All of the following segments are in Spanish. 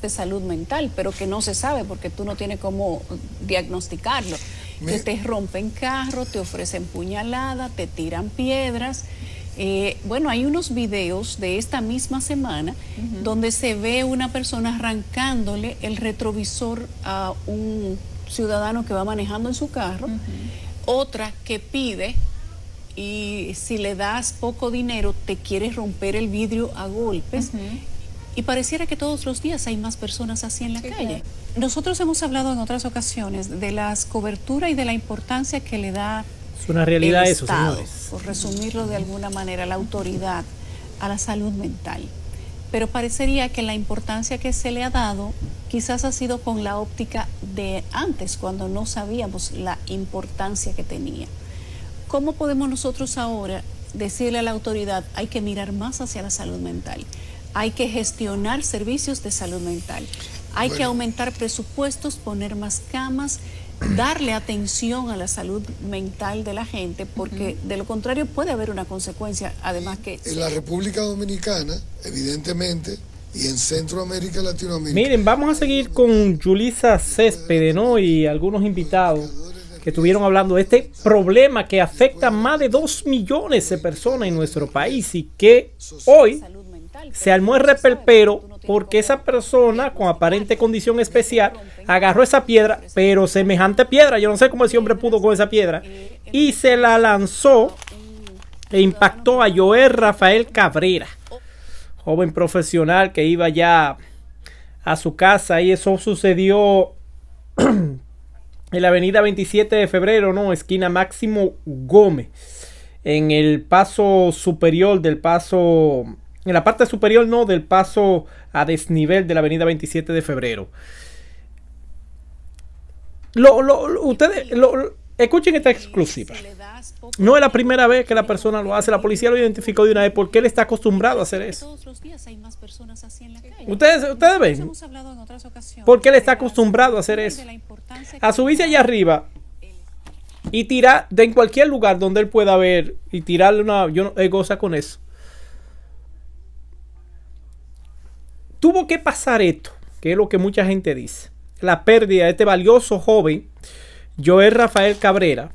de salud mental, pero que no se sabe porque tú no tienes cómo diagnosticarlo. Que te rompen carro, te ofrecen puñalada te tiran piedras. Eh, bueno, hay unos videos de esta misma semana donde se ve una persona arrancándole el retrovisor a un ciudadano que va manejando en su carro, otra que pide y si le das poco dinero te quieres romper el vidrio a golpes y pareciera que todos los días hay más personas así en la calle. Nosotros hemos hablado en otras ocasiones de las cobertura y de la importancia que le da una realidad el eso, por resumirlo de alguna manera, la autoridad a la salud mental. Pero parecería que la importancia que se le ha dado quizás ha sido con la óptica de antes, cuando no sabíamos la importancia que tenía. ¿Cómo podemos nosotros ahora decirle a la autoridad, hay que mirar más hacia la salud mental? hay que gestionar servicios de salud mental, hay que aumentar presupuestos, poner más camas, darle atención a la salud mental de la gente, porque de lo contrario puede haber una consecuencia, además que... En la República Dominicana, evidentemente, y en Centroamérica, Latinoamérica... Miren, vamos a seguir con Julisa Céspedes, Y algunos invitados que estuvieron hablando de este problema que afecta a más de 2 millones de personas en nuestro país y que hoy se armó el porque esa persona con aparente condición especial agarró esa piedra, pero semejante piedra, yo no sé cómo ese hombre pudo con esa piedra, y se la lanzó e impactó a Joel Rafael Cabrera, joven profesional que iba ya a su casa y eso sucedió en la avenida 27 de febrero, ¿no? Esquina Máximo Gómez, en el paso superior del paso en la parte superior no del paso a desnivel de la avenida 27 de febrero. Lo, lo, lo, ustedes lo, escuchen esta exclusiva. No es la primera vez que la persona lo hace, la policía lo identificó de una vez porque él está acostumbrado a hacer eso. Ustedes, ustedes ven, porque él está acostumbrado a hacer eso. A subirse allá arriba y tirar de en cualquier lugar donde él pueda ver y tirarle una... Yo no, él goza con eso Tuvo que pasar esto, que es lo que mucha gente dice. La pérdida de este valioso joven, Joel Rafael Cabrera.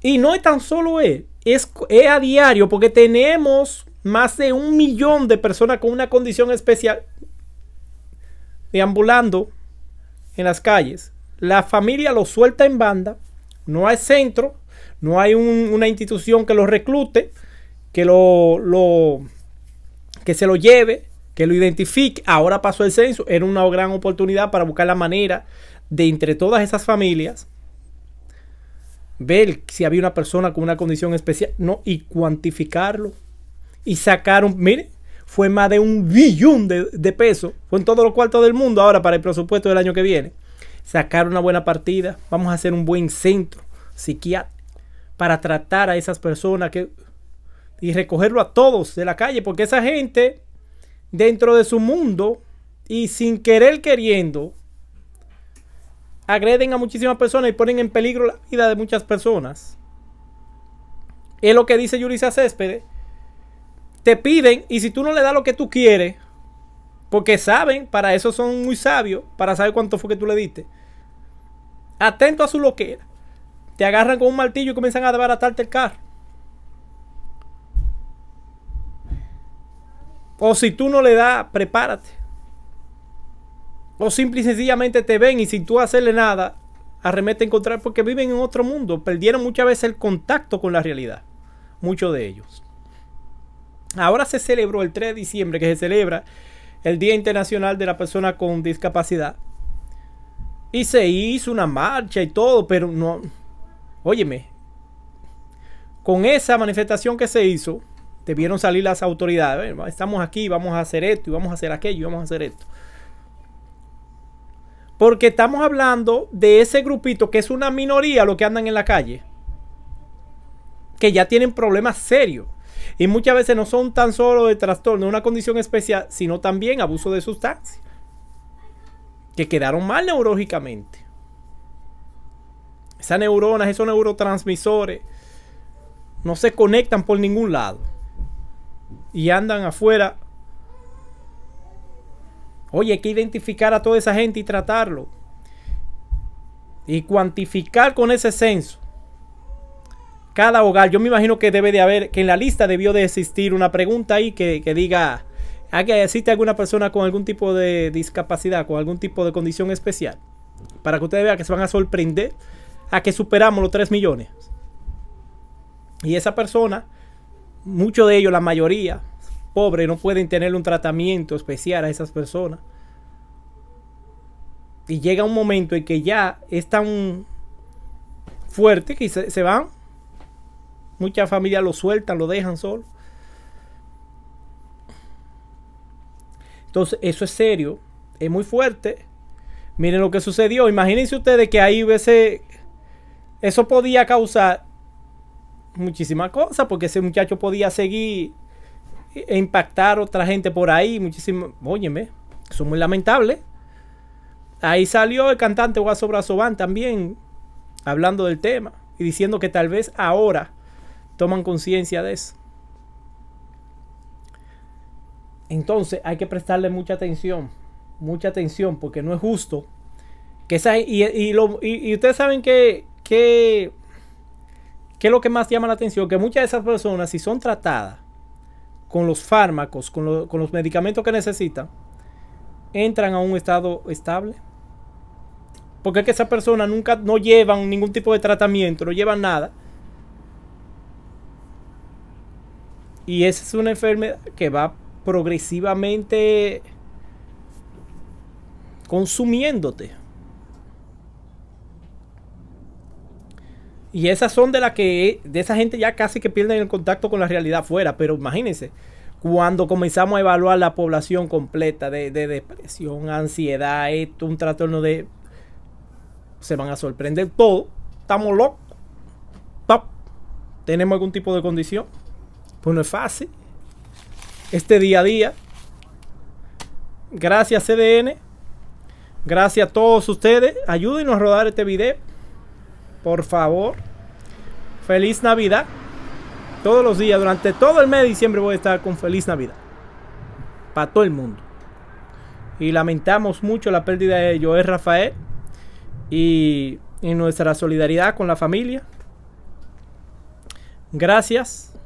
Y no es tan solo él, es, es a diario, porque tenemos más de un millón de personas con una condición especial deambulando en las calles. La familia lo suelta en banda, no hay centro, no hay una institución que los reclute, que lo, lo que se lo lleve, que lo identifique. Ahora pasó el censo, era una gran oportunidad para buscar la manera de entre todas esas familias ver si había una persona con una condición especial, no, y cuantificarlo y sacaron, mire, fue más de un billón de, de pesos, fue en todos los cuartos del mundo ahora para el presupuesto del año que viene. Sacar una buena partida, vamos a hacer un buen centro psiquiátrico para tratar a esas personas que y recogerlo a todos de la calle, porque esa gente, dentro de su mundo y sin querer queriendo, agreden a muchísimas personas y ponen en peligro la vida de muchas personas. Es lo que dice Yurisa Céspedes. Te piden y si tú no le das lo que tú quieres, porque saben, para eso son muy sabios, para saber cuánto fue que tú le diste. Atento a su loquera. Te agarran con un martillo y comienzan a desbaratarte el carro. O si tú no le das, prepárate. O simple y sencillamente te ven y sin tú hacerle nada, arremete a encontrar porque viven en otro mundo. Perdieron muchas veces el contacto con la realidad. Muchos de ellos. Ahora se celebró el 3 de diciembre, que se celebra el Día Internacional de la Persona con Discapacidad. Y se hizo una marcha y todo, pero no. Óyeme. Con esa manifestación que se hizo, vieron salir las autoridades. Estamos aquí, vamos a hacer esto, y vamos a hacer aquello, y vamos a hacer esto. Porque estamos hablando de ese grupito que es una minoría los que andan en la calle. Que ya tienen problemas serios. Y muchas veces no son tan solo de trastorno, una condición especial, sino también abuso de sustancias. Que quedaron mal neurológicamente. Esas neuronas, esos neurotransmisores, no se conectan por ningún lado y andan afuera. Oye, hay que identificar a toda esa gente y tratarlo. Y cuantificar con ese censo cada hogar. Yo me imagino que debe de haber, que en la lista debió de existir una pregunta ahí que, diga, ah, que existe alguna persona con algún tipo de discapacidad, con algún tipo de condición especial? Para que ustedes vean que se van a sorprender a que superamos los 3 millones. Y esa persona muchos de ellos, la mayoría, pobres, no pueden tener un tratamiento especial a esas personas. Y llega un momento en que ya es tan fuerte que se, van. Muchas familias lo sueltan, lo dejan solo. Entonces, eso es serio, es muy fuerte. Miren lo que sucedió. Imagínense ustedes que ahí veces eso podía causar muchísimas cosas, porque ese muchacho podía seguir e impactar a otra gente por ahí. Muchísimo, óyeme, eso es muy lamentable. Ahí salió el cantante Guaso Brazoban también hablando del tema y diciendo que tal vez ahora toman conciencia de eso. Entonces hay que prestarle mucha atención, mucha atención, porque no es justo que Y, lo, y, ustedes saben que, que ¿Qué es lo que más llama la atención? Que muchas de esas personas, si son tratadas con los fármacos, con, los medicamentos que necesitan, entran a un estado estable. Porque es que esas personas nunca, no llevan ningún tipo de tratamiento, no llevan nada. Y esa es una enfermedad que va progresivamente consumiéndote. Y esas son de las que, de esa gente ya casi que pierden el contacto con la realidad fuera. Pero imagínense, cuando comenzamos a evaluar la población completa de, depresión, ansiedad, esto, un trastorno de... Se van a sorprender todo. Estamos locos. ¡Pap! Tenemos algún tipo de condición. Pues no es fácil. Este día a día. Gracias CDN. Gracias a todos ustedes. Ayúdenos a rodar este video. Por favor. Feliz Navidad. Todos los días, durante todo el mes de diciembre voy a estar con Feliz Navidad. Para todo el mundo. Y lamentamos mucho la pérdida de Joel Rafael. Y, y nuestra solidaridad con la familia. Gracias